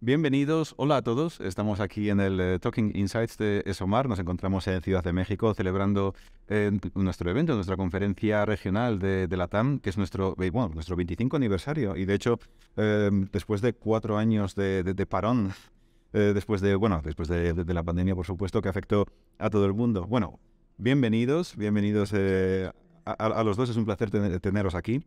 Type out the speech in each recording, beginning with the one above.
bienvenidos, hola a todos. Estamos aquí en el eh, Talking Insights de ESOMAR. Nos encontramos en Ciudad de México celebrando eh, nuestro evento, nuestra conferencia regional de, la TAM, que es nuestro, eh, nuestro 25 aniversario. Y de hecho, em, después de cuatro años de, parón, después de, bueno, después de, la pandemia, por supuesto, que afectó a todo el mundo. Bueno, bienvenidos, bienvenidos a, los dos. Es un placer teneros aquí.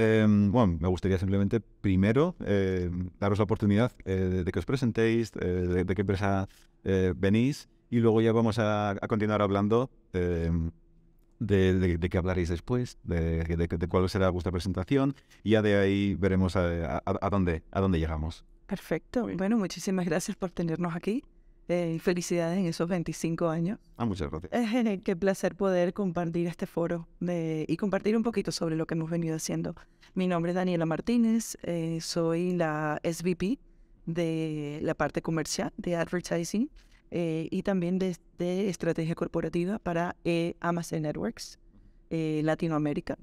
Em, bueno, me gustaría simplemente primero em, daros la oportunidad eh, de que os presentéis, eh, de, qué empresa eh, venís y luego ya vamos a, continuar hablando em, de, qué hablaréis después, de, cuál será vuestra presentación y ya de ahí veremos dónde, a dónde llegamos. Perfecto. Bueno, muchísimas gracias por tenernos aquí. Eh, felicidades en esos 25 años. Ah, muchas gracias. Eh, qué placer poder compartir este foro y compartir un poquito sobre lo que hemos venido haciendo. Mi nombre es Daniela Martínez, eh, soy la SVP de la parte comercial de advertising eh, y también de, estrategia corporativa para Amazon Networks Latinoamérica.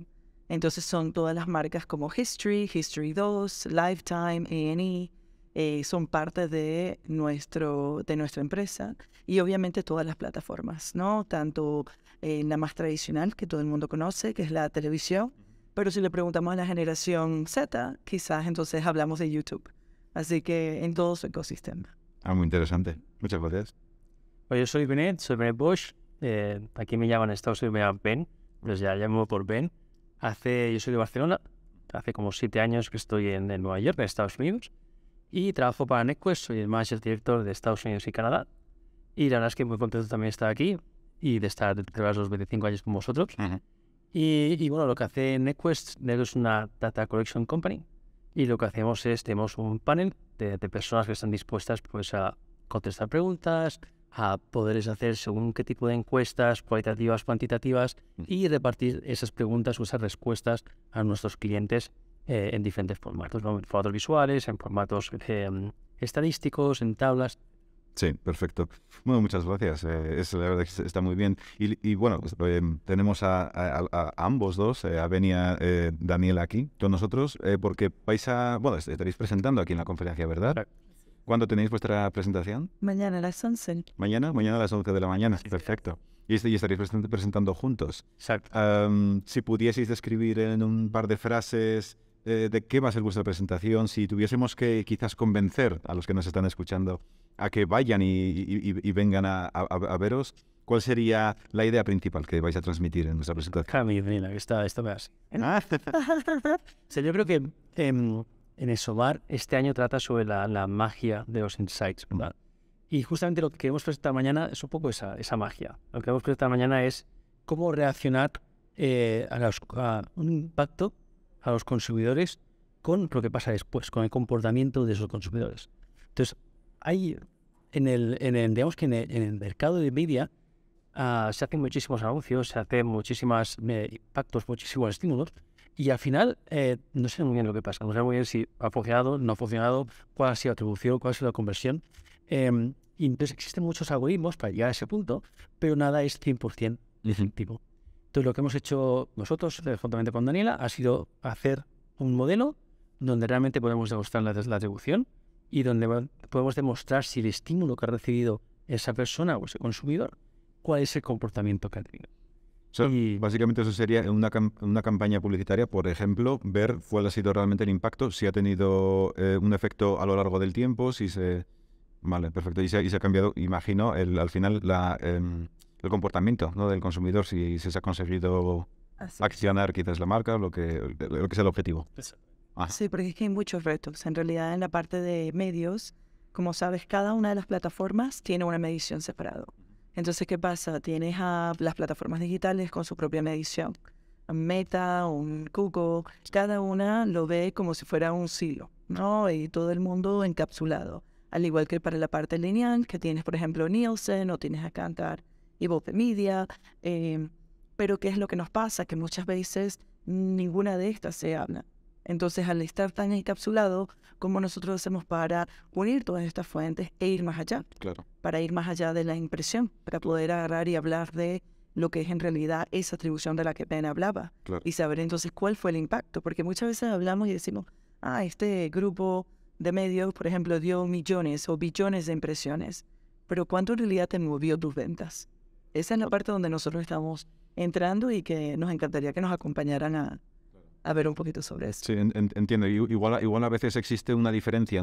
Entonces son todas las marcas como History, History 2, Lifetime, A&E, eh, son parte de, nuestro, de nuestra empresa y obviamente todas las plataformas, ¿no? Tanto eh, la más tradicional que todo el mundo conoce, que es la televisión, pero si le preguntamos a la generación Z, quizás entonces hablamos de YouTube. Así que en todo su ecosistema. Ah, muy interesante. Muchas gracias. yo soy Benet, soy Benet Bosch. Eh, aquí me llaman en Estados Unidos, me llaman Ben, pues ya llamo por Ben. Hace, yo soy de Barcelona, hace como siete años que estoy en, en Nueva York, en Estados Unidos. Y trabajo para NetQuest, soy el manager director de Estados Unidos y Canadá. Y la verdad es que muy contento también de estar aquí y de estar celebrar los 25 años con vosotros. y, bueno, lo que hace NetQuest, NetQuest es una data collection company. Y lo que hacemos es, tenemos un panel de, personas que están dispuestas pues, a contestar preguntas, a poderles hacer según qué tipo de encuestas, cualitativas, cuantitativas, y repartir esas preguntas o esas respuestas a nuestros clientes eh, en diferentes formatos, en formatos visuales, en formatos em, estadísticos, en tablas. Sí, perfecto. Bueno, muchas gracias. Eh, es, la verdad que está muy bien. Y, bueno, pues, eh, tenemos a, ambos dos, a Benia Daniel aquí con nosotros, porque vais a, bueno, estaréis presentando aquí en la conferencia, ¿verdad? Claro. ¿Cuándo tenéis vuestra presentación? Mañana a las 11. Mañana, mañana a las 11 de la mañana. perfecto. Y, estaréis presentando juntos. Exacto. si pudieseis describir en un par de frases eh, de qué va a ser vuestra presentación, si tuviésemos que quizás convencer a los que nos están escuchando a que vayan y, vengan a, veros, ¿cuál sería la idea principal que vais a transmitir en vuestra presentación? Javi, mira, que está, esto así. ¿Eh? Ah, yo creo que em, en Esobar este año trata sobre la, la magia de los insights, Y justamente lo que hemos presentado mañana es un poco esa, esa magia. Lo que hemos presentado mañana es cómo reaccionar eh, a, los, a un impacto a los consumidores con lo que pasa después, con el comportamiento de esos consumidores. Entonces, hay en el, en digamos que en el, mercado de media ah, se hacen muchísimos anuncios, se hacen muchísimos eh, impactos, muchísimos estímulos, y al final eh, no sé muy bien lo que pasa, no sé muy bien si ha funcionado, no ha funcionado, cuál ha sido la atribución, cuál ha sido la conversión. Em, y entonces existen muchos algoritmos para llegar a ese punto, pero nada es 100% definitivo. Entonces, lo que hemos hecho nosotros, eh, juntamente con Daniela, ha sido hacer un modelo donde realmente podemos demostrar la, la atribución y donde podemos demostrar si el estímulo que ha recibido esa persona o ese consumidor, cuál es el comportamiento que ha tenido. y, básicamente eso sería una, campaña publicitaria, por ejemplo, ver cuál ha sido realmente el impacto, si ha tenido eh, un efecto a lo largo del tiempo, si se... Vale, perfecto. Y se, ha cambiado, imagino, el, al final la, em, el comportamiento ¿no? del consumidor, si, se ha conseguido accionar quizás la marca, lo que, lo que es el objetivo. Sí, porque es que hay muchos retos. En realidad, en la parte de medios, como sabes, cada una de las plataformas tiene una medición separada. Entonces, ¿qué pasa? Tienes a las plataformas digitales con su propia medición. Meta, un Google, cada una lo ve como si fuera un silo, ¿no? Y todo el mundo encapsulado. Al igual que para la parte lineal, que tienes, por ejemplo, Nielsen o tienes a Cantar y voz de media. Em, pero ¿qué es lo que nos pasa? Que muchas veces ninguna de estas se habla. Entonces, al estar tan encapsulado, ¿cómo nosotros hacemos para unir todas estas fuentes e ir más allá? Claro. Para ir más allá de la impresión, para poder agarrar y hablar de lo que es en realidad esa atribución de la que pena hablaba. Y saber entonces cuál fue el impacto. Porque muchas veces hablamos y decimos, ah, este grupo de medios, por ejemplo, dio millones o billones de impresiones. Pero ¿cuánto en realidad te movió tus ventas? esa es la parte donde nosotros estamos entrando y que nos encantaría que nos acompañaran a, ver un poquito sobre eso. Sí, entiendo. Igual, igual a veces existe una diferencia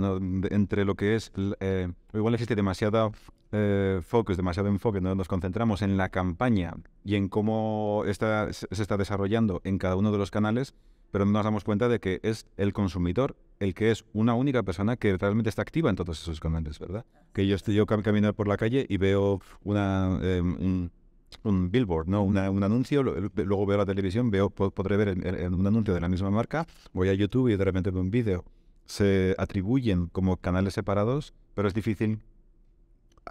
entre lo que es, eh, igual existe demasiado eh, focus, demasiado enfoque, ¿no? nos concentramos en la campaña y en cómo está, se está desarrollando en cada uno de los canales, pero no nos damos cuenta de que es el consumidor el que es una única persona que realmente está activa en todos esos canales, ¿verdad? Que yo estoy yo por la calle y veo una, em, un, billboard, ¿no? un anuncio, luego veo la televisión, veo, podré ver un anuncio de la misma marca, voy a YouTube y de repente veo un vídeo. Se atribuyen como canales separados, pero es difícil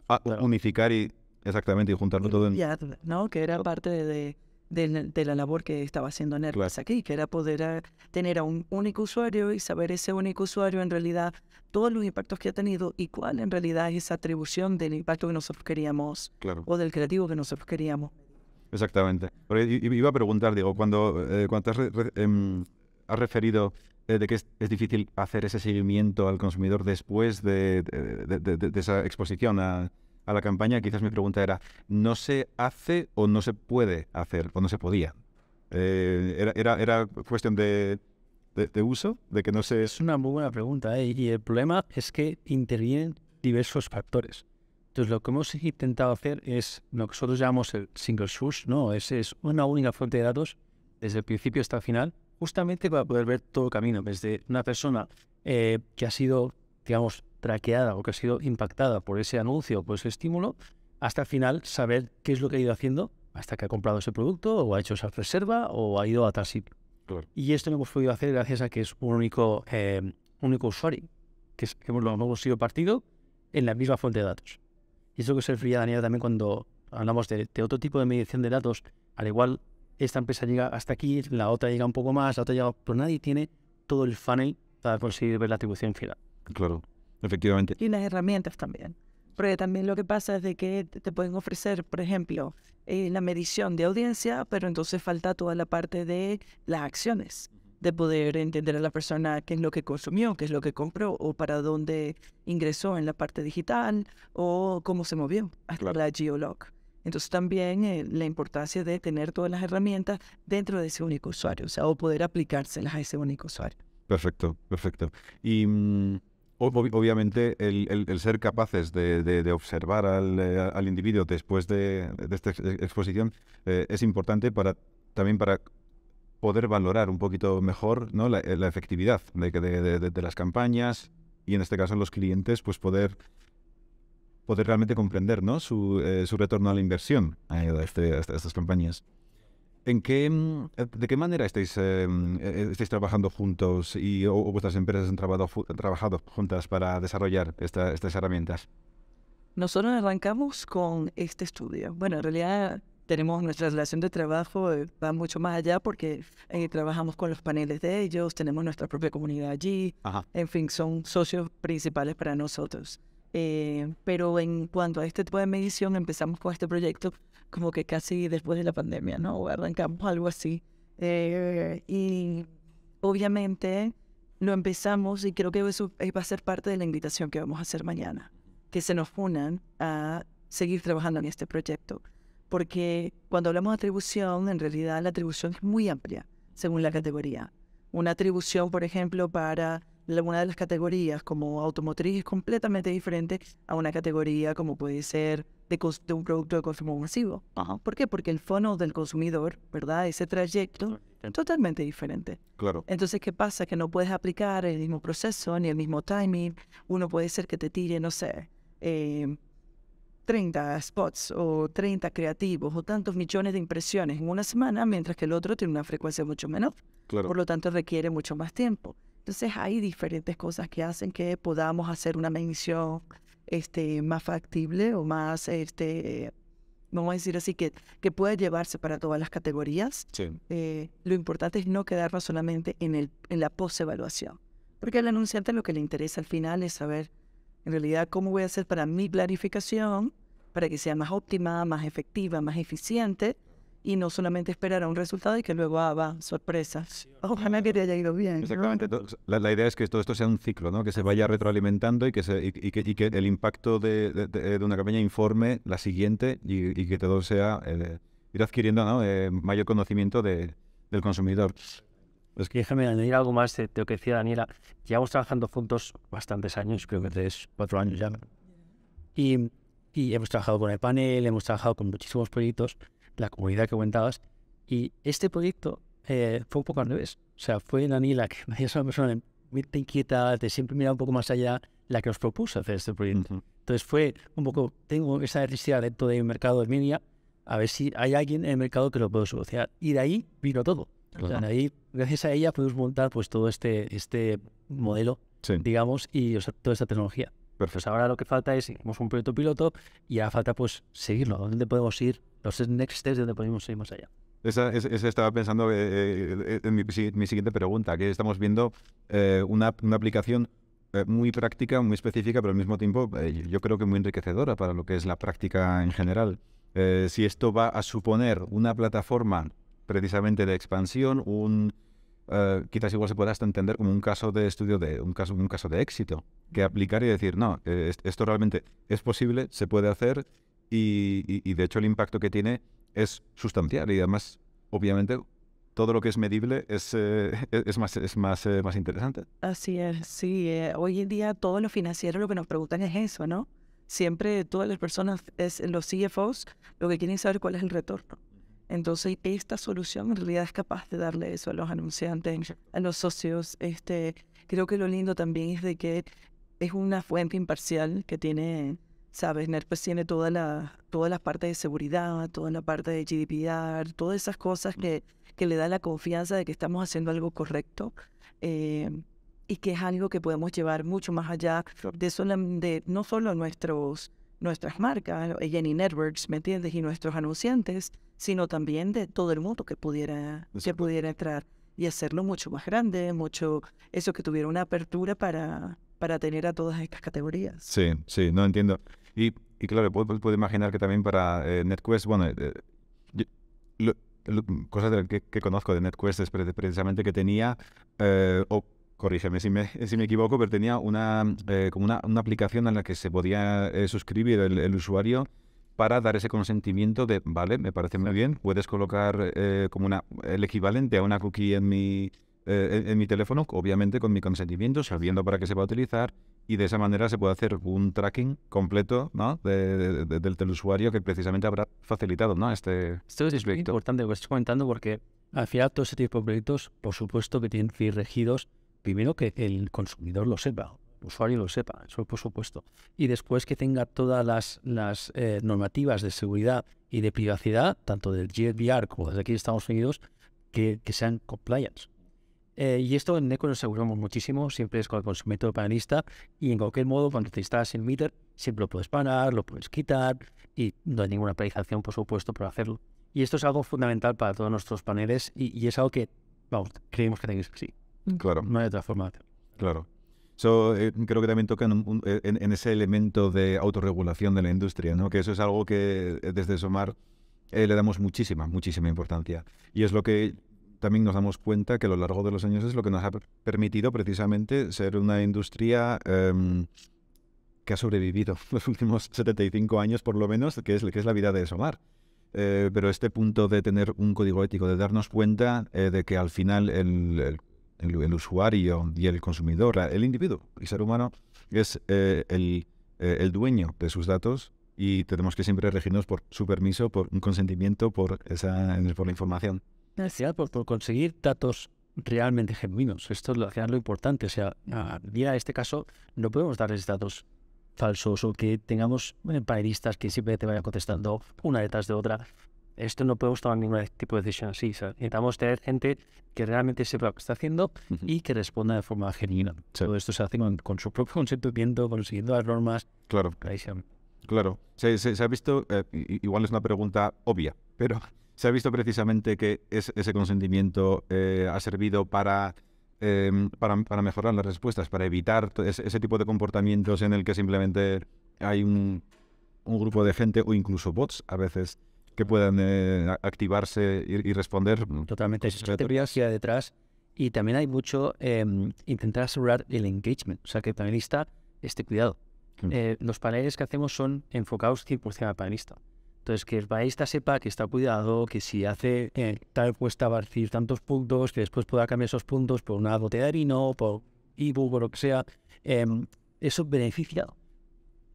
ah, unificar y exactamente y juntarlo todo en... Ya, ¿no? Que era parte de de, la labor que estaba haciendo Netflix aquí, que era poder eh, tener a un único usuario y saber ese único usuario en realidad todos los impactos que ha tenido y cuál en realidad es esa atribución del impacto que nosotros queríamos o del creativo que nosotros queríamos. Exactamente. me iba a preguntar, digo cuando, eh, em, has, referido eh, de que es, difícil hacer ese seguimiento al consumidor después de, de esa exposición a, a la campaña, quizás mi pregunta era, ¿no se hace o no se puede hacer o no se podía? Eh, era, era, cuestión de, uso? ¿De que no se... Es una muy buena pregunta ¿eh? y el problema es que intervienen diversos factores. Entonces lo que hemos intentado hacer es lo que nosotros llamamos el single source, ¿no? Es, es una única fuente de datos desde el principio hasta el final, justamente para poder ver todo el camino, desde una persona eh, que ha sido, digamos, traqueada o que ha sido impactada por ese anuncio, o por ese estímulo, hasta el final saber qué es lo que ha ido haciendo hasta que ha comprado ese producto o ha hecho esa reserva o ha ido a Tarsip. Y esto lo hemos podido hacer gracias a que es un único, eh, usuario, que, es, lo hemos sido partido en la misma fuente de datos. Y eso que se refería Daniel también cuando hablamos de, de, otro tipo de medición de datos, al igual esta empresa llega hasta aquí, la otra llega un poco más, la otra llega, pero pues nadie tiene todo el funnel para conseguir ver la atribución final. Claro. Efectivamente. Y las herramientas también. Porque también lo que pasa es de que te pueden ofrecer, por ejemplo, eh, la medición de audiencia, pero entonces falta toda la parte de las acciones, de poder entender a la persona qué es lo que consumió, qué es lo que compró, o para dónde ingresó en la parte digital, o cómo se movió hasta claro. la geolog. Entonces también eh, la importancia de tener todas las herramientas dentro de ese único usuario, o sea, o poder aplicárselas a ese único usuario. Perfecto, perfecto. Y... Mm, Obviamente, el, ser capaces de, observar eh, al, individuo después de, esta exposición eh, es importante para también para poder valorar un poquito mejor eh, la, efectividad de, las campañas y en este caso los clientes, pues poder poder realmente comprender su, retorno a la inversión de a estas campañas. ¿En qué, mm, eh, ¿De qué manera estáis, em, eh, eh, estáis trabajando juntos y o, vuestras empresas han trabajado, juntas para desarrollar estas herramientas? Nosotros arrancamos con este estudio. Bueno, en realidad tenemos nuestra relación de trabajo, va mucho más allá porque trabajamos con los paneles de ellos, tenemos nuestra propia comunidad allí, en fin, son socios principales para nosotros. pero en cuanto a este tipo de medición, empezamos con este proyecto como que casi después de la pandemia, ¿no? O arrancamos algo así. Eh, y obviamente lo empezamos y creo que eso eh, va a ser parte de la invitación que vamos a hacer mañana, que se nos unan a seguir trabajando en este proyecto. Porque cuando hablamos de atribución, en realidad la atribución es muy amplia según la categoría. Una atribución, por ejemplo, para una de las categorías como automotriz es completamente diferente a una categoría como puede ser de, un producto de consumo masivo. ¿Por qué? Porque el fono del consumidor, ¿verdad? Ese trayecto es totalmente diferente. Claro. Entonces, ¿qué pasa? Que no puedes aplicar el mismo proceso ni el mismo timing. Uno puede ser que te tire, no sé, 30 em, spots o 30 creativos o tantos millones de impresiones en una semana, mientras que el otro tiene una frecuencia mucho menor. Claro. Por lo tanto, requiere mucho más tiempo. Entonces, hay diferentes cosas que hacen que podamos hacer una mención. Este, más factible o más, este, vamos a decir así, que, que pueda llevarse para todas las categorías. Eh, lo importante es no quedarnos solamente en, el, en la postevaluación, porque al anunciante lo que le interesa al final es saber en realidad cómo voy a hacer para mi planificación, para que sea más óptima, más efectiva, más eficiente y no solamente esperar a un resultado y que luego, ah, va, sorpresa. Ojalá que te haya ido bien. Exactamente. La, idea es que todo esto sea un ciclo, ¿no? Que se vaya retroalimentando y que, el impacto de, una campaña informe la siguiente y, que todo sea eh, ir adquiriendo eh, mayor conocimiento del consumidor. Pues que déjame añadir algo más eh, Te lo que decía Daniela. Llevamos trabajando juntos bastantes años, creo que tres, cuatro años ya. Y, y hemos trabajado con el panel, hemos trabajado con muchísimos proyectos la comunidad que comentabas. Y este proyecto eh, fue un poco al revés. O sea, fue Dani la que me es una persona muy inquieta, te siempre mira un poco más allá, la que os propuso hacer este proyecto. Entonces fue un poco, tengo esa necesidad dentro del mercado de media, a ver si hay alguien en el mercado que lo pueda solucionar. Y de ahí vino todo. O sea, ahí, gracias a ella pudimos montar pues todo este, este modelo, digamos, y toda esta tecnología. Pues Perfecto. ahora lo que falta es, hicimos un proyecto piloto y ahora falta pues seguirlo, dónde podemos ir los next steps donde podemos ir más allá. Esa, estaba pensando eh, eh, en mi, siguiente pregunta, que estamos viendo eh, una, aplicación muy práctica, muy específica, pero al mismo tiempo yo creo que muy enriquecedora para lo que es la práctica en general. si esto va a suponer una plataforma precisamente de expansión, un, quizás igual se pueda hasta entender como un caso de estudio de un caso un caso de éxito que aplicar y decir no esto realmente es posible se puede hacer y, de hecho el impacto que tiene es sustancial y además, obviamente, todo lo que es medible es, eh, e, es más, es más, eh, más interesante. Así es, sí. Eh, hoy en día todo lo financiero lo que nos preguntan es eso, ¿no? Siempre todas las personas, es, los CFOs, lo que quieren saber cuál es el retorno. Entonces, esta solución en realidad es capaz de darle eso a los anunciantes, a los socios. Este, creo que lo lindo también es de que es una fuente imparcial que tiene sabes, NERPES tiene todas las partes de seguridad, toda la parte de GDPR, todas esas cosas que, que le da la confianza de que estamos haciendo algo correcto. Eh, y que es algo que podemos llevar mucho más allá de, solo, de no solo nuestros, nuestras marcas, Jenny Networks, ¿me entiendes? Y nuestros anunciantes, sino también de todo el mundo que pudiera, pudiera entrar y hacerlo mucho más grande, mucho, eso que tuviera una apertura para, para tener a todas estas categorías. Sí, sí, no entiendo. Y, claro, puedo, imaginar que también para eh, NetQuest, bueno, eh, cosas que, conozco de NetQuest es precisamente que tenía, eh, o corrígeme si me, si me equivoco, pero tenía una, como una, una, aplicación en la que se podía suscribir el, usuario para dar ese consentimiento de, vale, me parece muy bien, puedes colocar como una, el equivalente a una cookie en mi, en, mi teléfono, obviamente con mi consentimiento, sabiendo para qué se va a utilizar, y de esa manera se puede hacer un tracking completo ¿no? del, del, usuario que precisamente habrá facilitado ¿no? este Esto es muy importante lo que estás comentando porque al final todo ese tipo de proyectos, por supuesto que tienen que ir regidos, primero que el consumidor lo sepa, el usuario lo sepa, eso por supuesto, y después que tenga todas las, las eh, normativas de seguridad y de privacidad, tanto del GDPR como desde aquí en Estados Unidos, que, que sean compliance. Eh, y esto en NECO nos aseguramos muchísimo, siempre es con, el su método panelista y en cualquier modo, cuando te instalas en Meter, siempre lo puedes parar, lo puedes quitar y no hay ninguna penalización, por supuesto, para hacerlo. Y esto es algo fundamental para todos nuestros paneles y, es algo que, vamos, creemos que tenéis que sí. Claro. No hay otra forma de hacerlo. Claro. So, eh, creo que también toca en, ese elemento de autorregulación de la industria, ¿no? que eso es algo que eh, desde Somar le damos muchísima, muchísima importancia. Y es lo que también nos damos cuenta que a lo largo de los años es lo que nos ha permitido precisamente ser una industria em, que ha sobrevivido los últimos 75 años por lo menos, que es, que es la vida de Somar. Eh, pero este punto de tener un código ético, de darnos cuenta eh, de que al final el, usuario y el consumidor, el individuo, y ser humano, es eh, el, dueño de sus datos y tenemos que siempre regirnos por su permiso, por un consentimiento, por, esa, por la información necesidad por, por, conseguir datos realmente genuinos. Esto es lo, lo importante. O sea, mira, en este caso no podemos darles datos falsos o que tengamos eh, paristas que siempre te vayan contestando una detrás de otra. Esto no podemos tomar ningún tipo de decisión así. necesitamos tener gente que realmente sepa lo que está haciendo y que responda de forma genuina. Todo esto se hace con, su propio consentimiento, consiguiendo las normas. Claro. Claro. Se, ha visto, eh, igual es una pregunta obvia, pero se ha visto precisamente que ese consentimiento eh, ha servido em, para, para, mejorar las respuestas, para evitar ese, tipo de comportamientos en el que simplemente hay un, grupo de gente o incluso bots a veces que puedan eh, activarse y, responder. Totalmente, es teoría detrás. Y también hay mucho em, intentar asegurar el engagement, o sea, que el panelista esté cuidado. Mm. Eh, los paneles que hacemos son enfocados 100% al panelista. Entonces, que el paraíso sepa que está cuidado, que si hace eh, tal cuesta va tantos puntos, que después pueda cambiar esos puntos por una botella de harino, por ebook o lo que sea. Em, eso beneficia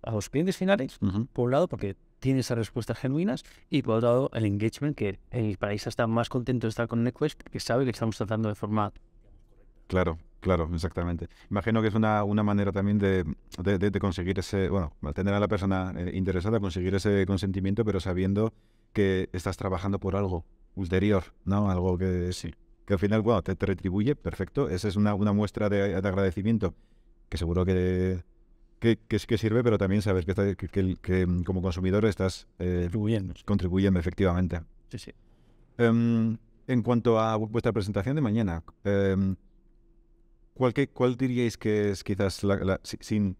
a los clientes finales, por un lado, porque tiene esas respuestas genuinas, y por otro lado, el engagement, que el paraíso está más contento de estar con NetQuest que sabe que estamos tratando de forma. Claro. Claro, exactamente. Imagino que es una, manera también de, conseguir ese, bueno, mantener a la persona eh, interesada, conseguir ese consentimiento, pero sabiendo que estás trabajando por algo ulterior, ¿no? Algo que sí. Que al final, bueno, te, retribuye, perfecto. Esa es una, muestra de, agradecimiento que seguro que, que, que, sirve, pero también sabes que, mm, como consumidor estás eh, contribuyendo. efectivamente. Sí, sí. Em, en cuanto a vuestra presentación de mañana, em, ¿Cuál, diríais que es quizás sin,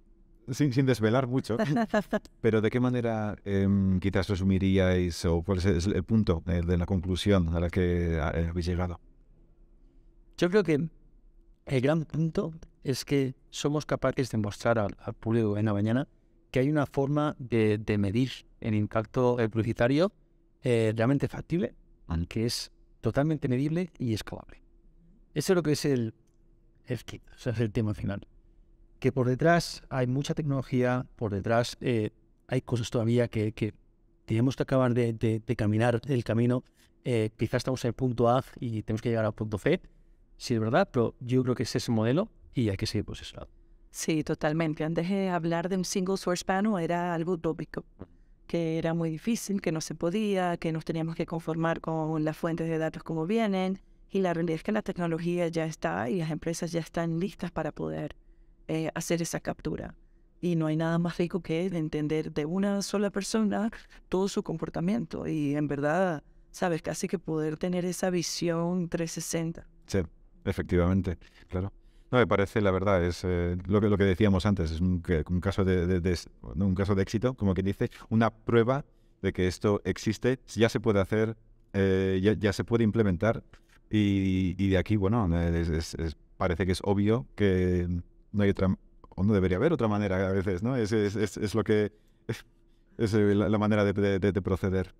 sin, sin, desvelar mucho, pero de qué manera em, quizás resumiríais o cuál es el punto eh, de la conclusión a la que eh, habéis llegado? Yo creo que el gran punto es que somos capaces de mostrar al, público en la mañana que hay una forma de, medir el impacto publicitario eh, realmente factible, aunque mm. es totalmente medible y escalable. Eso es lo que es el es que ese es el tema final. Que por detrás hay mucha tecnología, por detrás eh, hay cosas todavía que, tenemos que acabar de, caminar el camino. Eh, quizás estamos en el punto A y tenemos que llegar al punto C, si es verdad, pero yo creo que es ese modelo y hay que seguir por ese lado. Sí, totalmente. Antes de hablar de un single source panel era algo utópico, que era muy difícil, que no se podía, que nos teníamos que conformar con las fuentes de datos como vienen, y la realidad es que la tecnología ya está y las empresas ya están listas para poder eh, hacer esa captura. Y no hay nada más rico que entender de una sola persona todo su comportamiento. Y en verdad, sabes, casi que poder tener esa visión 360. Sí, efectivamente, claro. No, me parece, la verdad, es eh, lo, que, lo que decíamos antes, es un, caso de, un caso de éxito, como quien dice, una prueba de que esto existe, ya se puede hacer, eh, ya, ya se puede implementar y, de aquí, bueno, parece que es obvio que no hay otra, o no debería haber otra manera a veces, ¿no? Es, es lo que es eh, la, manera de, proceder.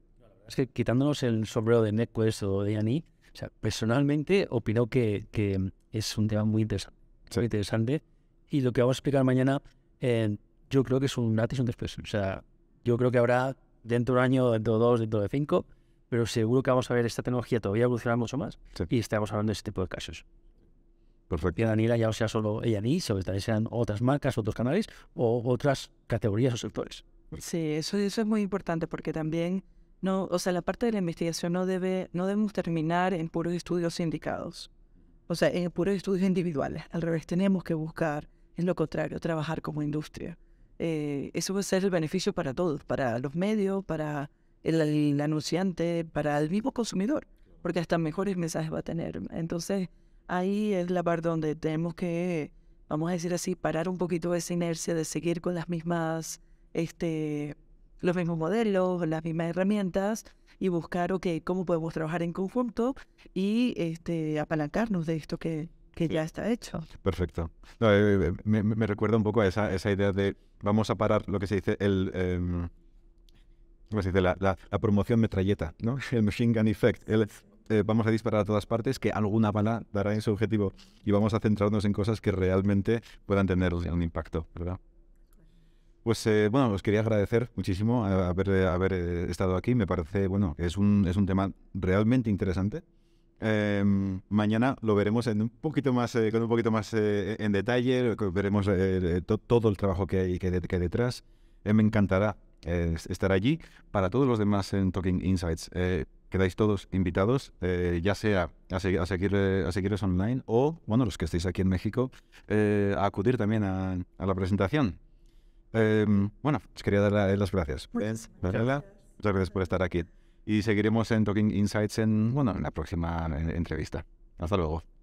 Es que quitándonos el sombrero de NetQuest o de Ani, o sea, personalmente opino que, que, es un tema muy interesante. interesante. Y lo que vamos a explicar mañana, eh, yo creo que es un antes y un después. O sea, yo creo que habrá dentro de un año, dentro de dos, dentro de cinco, pero seguro que vamos a ver esta tecnología todavía evolucionar mucho más Aquí y estamos hablando de este tipo de casos. Perfecto. Y Daniela ya no sea solo ella ni, ¿sobre todo sean otras marcas, otros canales o otras categorías o sectores. Sí, eso, eso es muy importante porque también, no, o sea, la parte de la investigación no debe, no debemos terminar en puros estudios sindicados, o sea, en puros estudios individuales. Al revés, tenemos que buscar, en lo contrario, trabajar como industria. Eh, eso va a ser el beneficio para todos, para los medios, para el, anunciante para el mismo consumidor, porque hasta mejores mensajes va a tener. Entonces, ahí es la parte donde tenemos que, vamos a decir así, parar un poquito esa inercia de seguir con las mismas, este, los mismos modelos, las mismas herramientas y buscar, ok, cómo podemos trabajar en conjunto y este, apalancarnos de esto que, que ya está hecho. Perfecto. Eh, eh, me, me, recuerda un poco a esa, esa idea de vamos a parar lo que se dice el... Em, la, promoción metralleta, ¿no? El machine gun effect, eh, vamos a disparar a todas partes, que alguna bala dará en su objetivo y vamos a centrarnos en cosas que realmente puedan tener un impacto, ¿verdad? Pues eh, bueno, os quería agradecer muchísimo eh, haber, estado aquí. Me parece, bueno, es un, es un tema realmente interesante. Em, mañana lo veremos en un poquito más, con un poquito más en detalle. Veremos todo el trabajo que hay, que, hay detrás. me encantará estar allí. Para todos los demás en Talking Insights, eh, quedáis todos invitados, eh, ya sea a, seguir, eh, a, seguiros online o, bueno, los que estéis aquí en México, a acudir también a, la presentación. Em, bueno, os quería dar las pues, gracias. Muchas gracias. por estar aquí. Y seguiremos en Talking Insights en, bueno, en la próxima entrevista. Hasta luego.